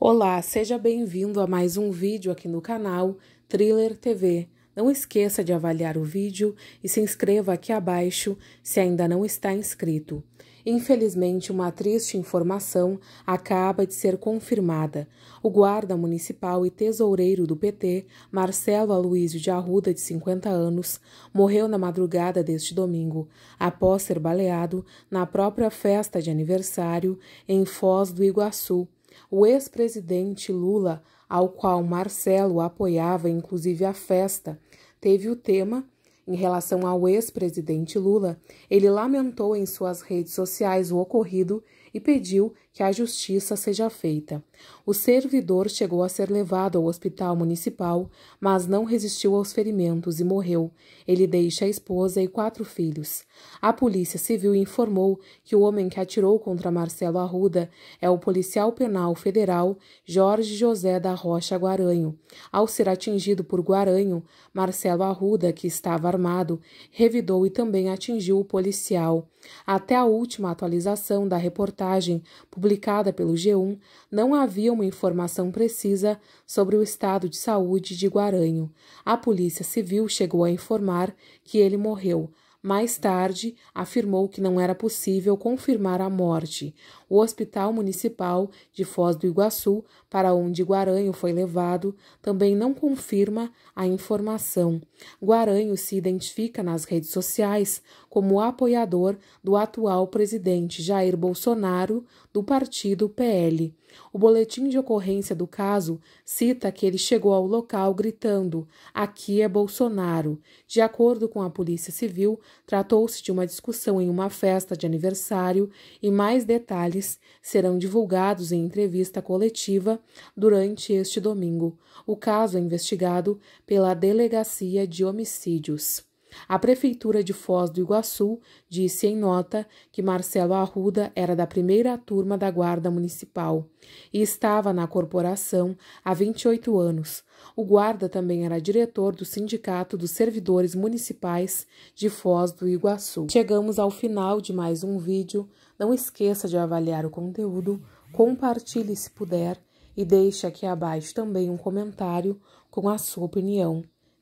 Olá, seja bem-vindo a mais um vídeo aqui no canal Thriller TV. Não esqueça de avaliar o vídeo e se inscreva aqui abaixo se ainda não está inscrito. Infelizmente, uma triste informação acaba de ser confirmada. O guarda municipal e tesoureiro do PT, Marcelo Aloysio de Arruda, de 50 anos, morreu na madrugada deste domingo, após ser baleado na própria festa de aniversário em Foz do Iguaçu, o ex-presidente Lula, ao qual Marcelo apoiava inclusive a festa, teve o tema em relação ao ex-presidente Lula, ele lamentou em suas redes sociais o ocorrido e pediu que a justiça seja feita. O servidor chegou a ser levado ao hospital municipal, mas não resistiu aos ferimentos e morreu. Ele deixa a esposa e quatro filhos. A Polícia Civil informou que o homem que atirou contra Marcelo Arruda é o policial penal federal Jorge José da Rocha Guaranho. Ao ser atingido por Guaranho, Marcelo Arruda, que estava armado, revidou e também atingiu o policial. Até a última atualização da reportagem, reportagem publicada pelo G1, não havia uma informação precisa sobre o estado de saúde de Guaranho. A Polícia Civil chegou a informar que ele morreu mais tarde, afirmou que não era possível confirmar a morte. O Hospital Municipal de Foz do Iguaçu, para onde Guaranho foi levado, também não confirma a informação. Guaranho se identifica nas redes sociais como apoiador do atual presidente Jair Bolsonaro do partido PL. O boletim de ocorrência do caso cita que ele chegou ao local gritando: Aqui é Bolsonaro. De acordo com a Polícia Civil, Tratou-se de uma discussão em uma festa de aniversário e mais detalhes serão divulgados em entrevista coletiva durante este domingo. O caso é investigado pela Delegacia de Homicídios. A Prefeitura de Foz do Iguaçu disse em nota que Marcelo Arruda era da primeira turma da Guarda Municipal e estava na corporação há 28 anos. O guarda também era diretor do Sindicato dos Servidores Municipais de Foz do Iguaçu. Chegamos ao final de mais um vídeo. Não esqueça de avaliar o conteúdo, compartilhe se puder e deixe aqui abaixo também um comentário com a sua opinião.